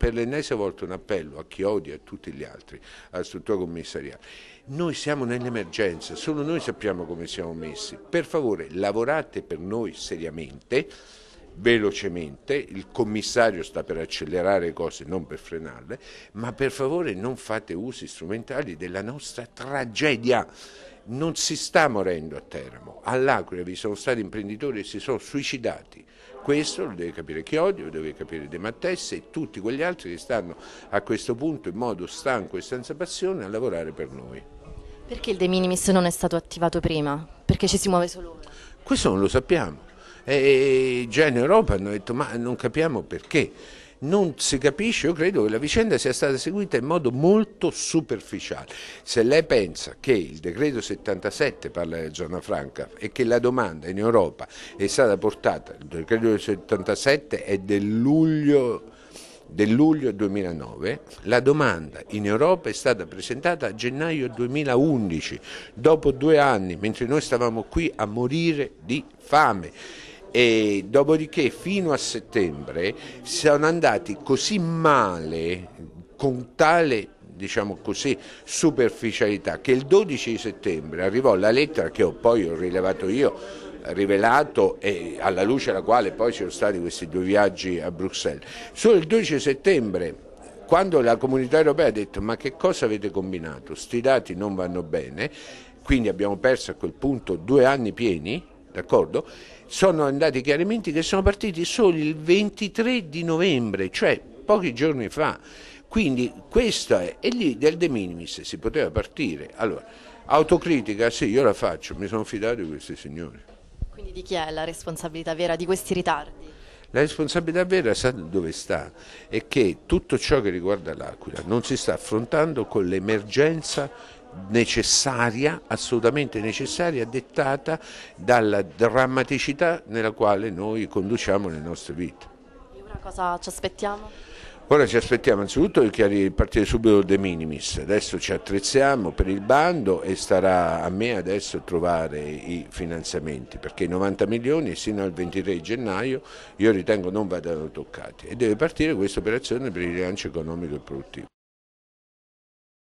per l'ennesima volta un appello a chi odia e a tutti gli altri, alla struttura commissariale. Noi siamo nell'emergenza, solo noi sappiamo come siamo messi. Per favore lavorate per noi seriamente velocemente, il commissario sta per accelerare le cose, non per frenarle, ma per favore non fate usi strumentali della nostra tragedia. Non si sta morendo a Teramo, all'Aquila vi sono stati imprenditori che si sono suicidati. Questo lo deve capire Chiodio, lo deve capire De Mattessi e tutti quegli altri che stanno a questo punto in modo stanco e senza passione a lavorare per noi. Perché il de minimis non è stato attivato prima? Perché ci si muove solo? Questo non lo sappiamo. E già in Europa hanno detto ma non capiamo perché. Non si capisce, io credo che la vicenda sia stata seguita in modo molto superficiale. Se lei pensa che il decreto 77 parla della zona franca e che la domanda in Europa è stata portata, il decreto 77 è del luglio del luglio 2009, la domanda in Europa è stata presentata a gennaio 2011, dopo due anni, mentre noi stavamo qui a morire di fame e dopodiché fino a settembre sono andati così male con tale diciamo così, superficialità che il 12 settembre arrivò la lettera che ho poi ho rilevato io rivelato e alla luce della quale poi ci sono stati questi due viaggi a Bruxelles. Solo il 12 settembre quando la comunità europea ha detto ma che cosa avete combinato? Sti dati non vanno bene, quindi abbiamo perso a quel punto due anni pieni d'accordo? Sono andati chiarimenti che sono partiti solo il 23 di novembre, cioè pochi giorni fa. Quindi questo è, e lì del de minimis si poteva partire. Allora, autocritica sì, io la faccio, mi sono fidato di questi signori. Quindi di chi è la responsabilità vera di questi ritardi? La responsabilità vera sa dove sta? È che tutto ciò che riguarda l'Aquila non si sta affrontando con l'emergenza necessaria, assolutamente necessaria, dettata dalla drammaticità nella quale noi conduciamo le nostre vite. E ora cosa ci aspettiamo? Ora ci aspettiamo innanzitutto di partire subito De Minimis, adesso ci attrezziamo per il bando e starà a me adesso trovare i finanziamenti perché i 90 milioni fino al 23 gennaio io ritengo non vadano toccati e deve partire questa operazione per il rilancio economico e produttivo.